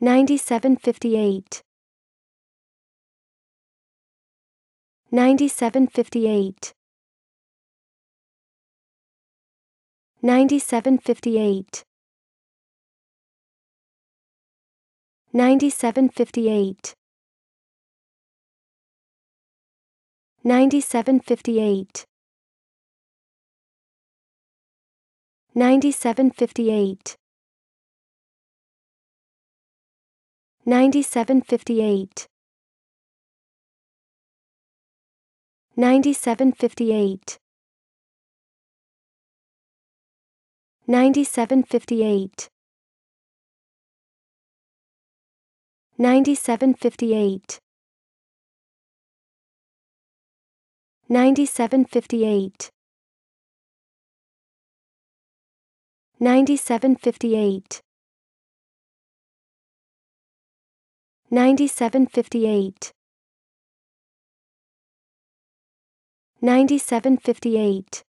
9758 9758 9758 9758 9758 9758 9758 9758 9758 9758 9758 9758 9758 9758